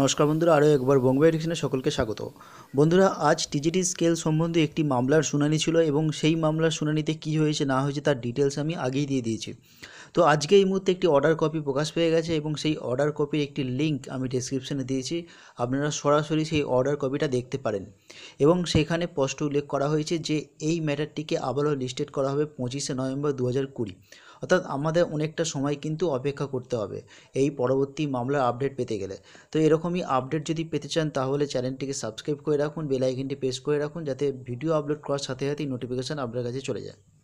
নমস্কার বন্ধুরা আরও একবার বঙ্গবাই ডিকশনে সকলকে স্বাগত বন্ধুরা আজ টিজিটি স্কেল সম্বন্ধে একটি মামলার শুনানি ছিল এবং সেই মামলার শুনানিতে কি হয়েছে না হয়েছে তার ডিটেলস আমি আগেই দিয়ে দিয়েছি তো আজকে এই মুহূর্তে একটি অর্ডার কপি প্রকাশ পেয়ে গেছে এবং সেই অর্ডার কপির একটি লিঙ্ক আমি ডিসক্রিপশানে দিয়েছি আপনারা সরাসরি সেই অর্ডার কপিটা দেখতে পারেন এবং সেখানে স্পষ্ট উল্লেখ করা হয়েছে যে এই ম্যাটারটিকে আবারও লিস্টেড করা হবে পঁচিশে নভেম্বর দু হাজার অর্থাৎ আমাদের অনেকটা সময় কিন্তু অপেক্ষা করতে হবে এই পরবর্তী মামলার আপডেট পেতে গেলে তো এরকমই আপডেট যদি পেতে চান তাহলে চ্যানেলটিকে সাবস্ক্রাইব করে রাখুন বেলাইকিনটি প্রেস করে রাখুন যাতে ভিডিও আপলোড করার সাথে সাথেই নোটিফিকেশান আপনার কাছে চলে যায়